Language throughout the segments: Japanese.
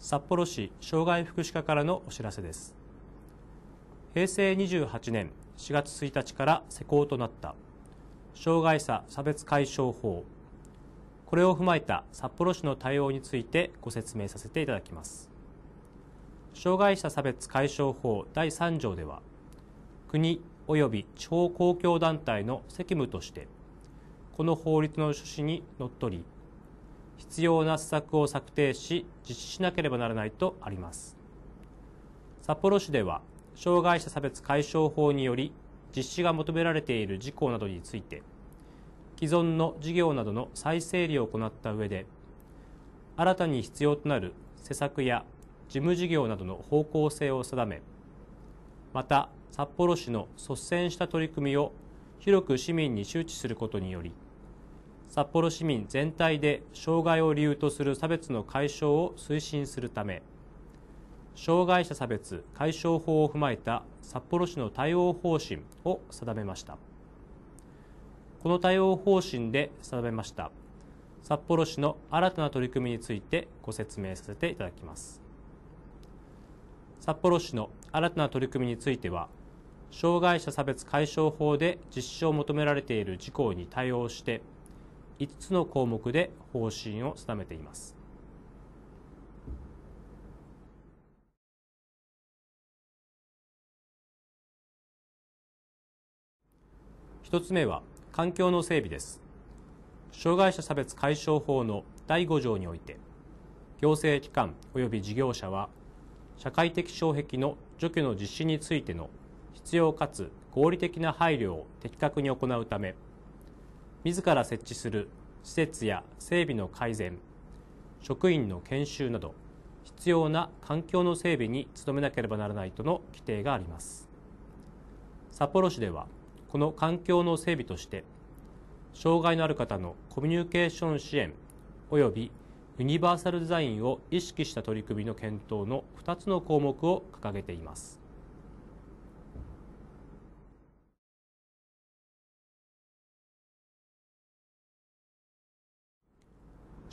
札幌市障害福祉課からのお知らせです平成28年4月1日から施行となった障害者差別解消法これを踏まえた札幌市の対応についてご説明させていただきます障害者差別解消法第3条では国及び地方公共団体の責務としてこの法律の趣旨にのっとり必要な施策を策定し実施しなければならないとあります札幌市では障害者差別解消法により実施が求められている事項などについて既存の事業などの再整理を行った上で新たに必要となる施策や事務事業などの方向性を定めまた札幌市の率先した取り組みを広く市民に周知することにより札幌市民全体で障害を理由とする差別の解消を推進するため障害者差別解消法を踏まえた札幌市の対応方針を定めましたこの対応方針で定めました札幌市の新たな取り組みについてご説明させていただきます札幌市の新たな取り組みについては障害者差別解消法で実施を求められている事項に対応して5つの項目で方針を定めています。1つ目は環境の整備です。障害者差別解消法の第5条において、行政機関及び事業者は、社会的障壁の除去の実施についての必要かつ合理的な配慮を的確に行うため、自ら設置する施設や整備の改善職員の研修など必要な環境の整備に努めなければならないとの規定があります札幌市ではこの環境の整備として障害のある方のコミュニケーション支援及びユニバーサルデザインを意識した取り組みの検討の2つの項目を掲げています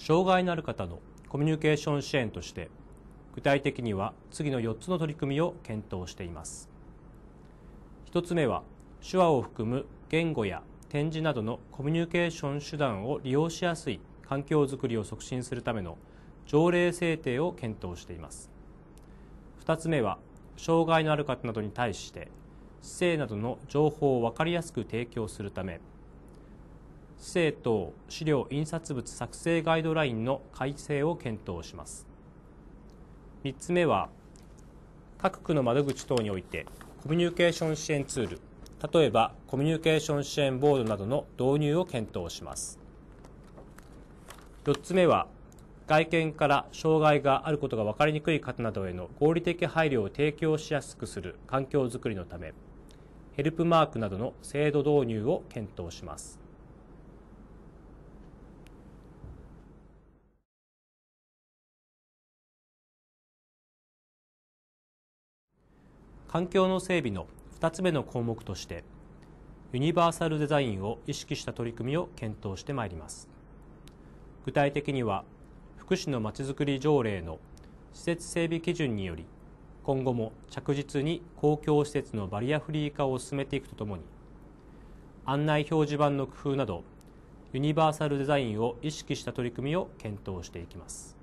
障害のある方のコミュニケーション支援として具体的には次の4つの取り組みを検討しています1つ目は手話を含む言語や展示などのコミュニケーション手段を利用しやすい環境づくりを促進するための条例制定を検討しています2つ目は障害のある方などに対して姿勢などの情報を分かりやすく提供するため政党資料印刷物作成ガイドラインの改正を検討します3つ目は各区の窓口等においてコミュニケーション支援ツール例えばコミュニケーション支援ボードなどの導入を検討します4つ目は外見から障害があることが分かりにくい方などへの合理的配慮を提供しやすくする環境づくりのためヘルプマークなどの制度導入を検討します環境の整備の2つ目の項目としてユニバーサルデザインを意識した取り組みを検討してまいります具体的には福祉のまちづくり条例の施設整備基準により今後も着実に公共施設のバリアフリー化を進めていくとともに案内表示板の工夫などユニバーサルデザインを意識した取り組みを検討していきます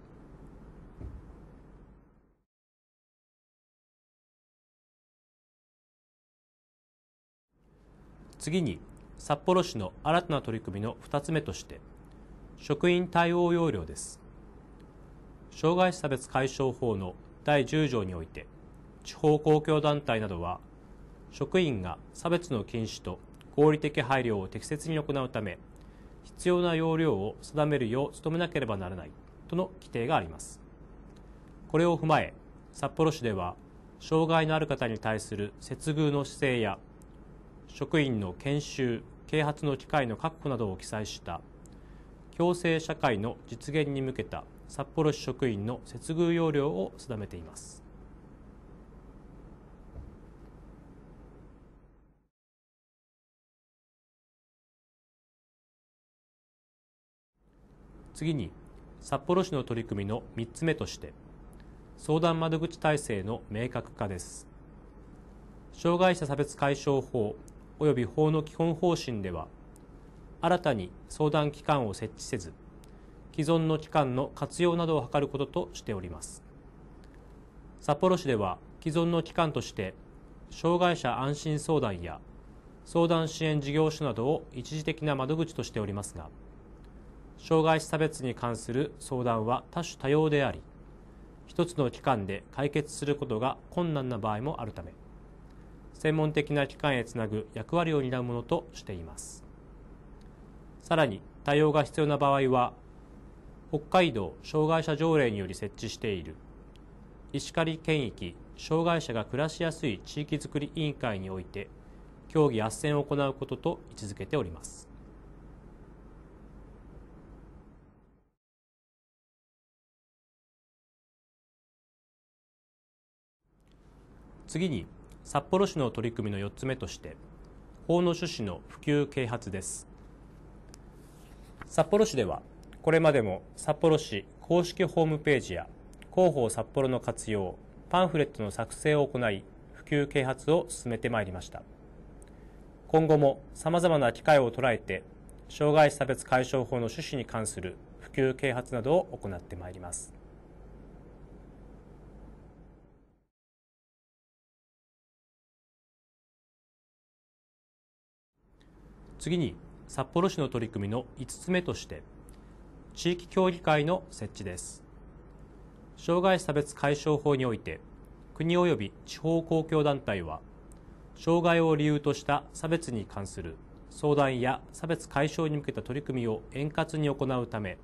次に札幌市の新たな取り組みの2つ目として職員対応要領です障害者差別解消法の第10条において地方公共団体などは職員が差別の禁止と合理的配慮を適切に行うため必要な要領を定めるよう努めなければならないとの規定がありますこれを踏まえ札幌市では障害のある方に対する接遇の姿勢や職員の研修啓発の機会の確保などを記載した共生社会の実現に向けた札幌市職員の接遇要領を定めています次に札幌市の取り組みの3つ目として相談窓口体制の明確化です障害者差別解消法及び法の基本方針では新たに相談機関を設置せず既存の機関の活用などを図ることとしております札幌市では既存の機関として障害者安心相談や相談支援事業所などを一時的な窓口としておりますが障害者差別に関する相談は多種多様であり一つの機関で解決することが困難な場合もあるため専門的な機関へつなぐ役割を担うものとしていますさらに対応が必要な場合は北海道障害者条例により設置している石狩県域障害者が暮らしやすい地域づくり委員会において協議斡旋を行うことと位置づけております次に札幌市の取り組みの4つ目として法の趣旨の普及啓発です札幌市ではこれまでも札幌市公式ホームページや広報札幌の活用パンフレットの作成を行い普及啓発を進めてまいりました今後もさまざまな機会を捉えて障害差別解消法の趣旨に関する普及啓発などを行ってまいります。次に札幌市の取り組みの5つ目として地域協議会の設置です障害差別解消法において国及び地方公共団体は障害を理由とした差別に関する相談や差別解消に向けた取り組みを円滑に行うため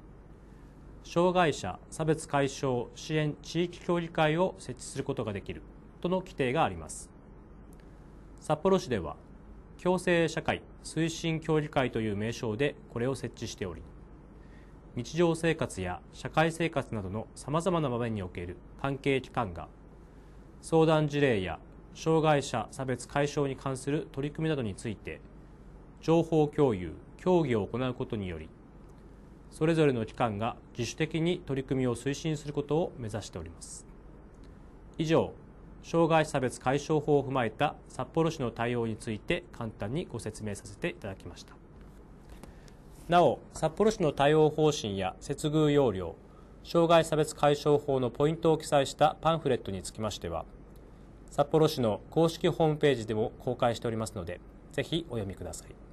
障害者差別解消支援地域協議会を設置することができるとの規定があります札幌市では共生社会推進協議会という名称でこれを設置しており日常生活や社会生活などのさまざまな場面における関係機関が相談事例や障害者差別解消に関する取り組みなどについて情報共有協議を行うことによりそれぞれの機関が自主的に取り組みを推進することを目指しております以上障害差別解消法を踏まえた札幌市の対応について簡単にご説明させていただきましたなお札幌市の対応方針や接遇要領障害差別解消法のポイントを記載したパンフレットにつきましては札幌市の公式ホームページでも公開しておりますのでぜひお読みください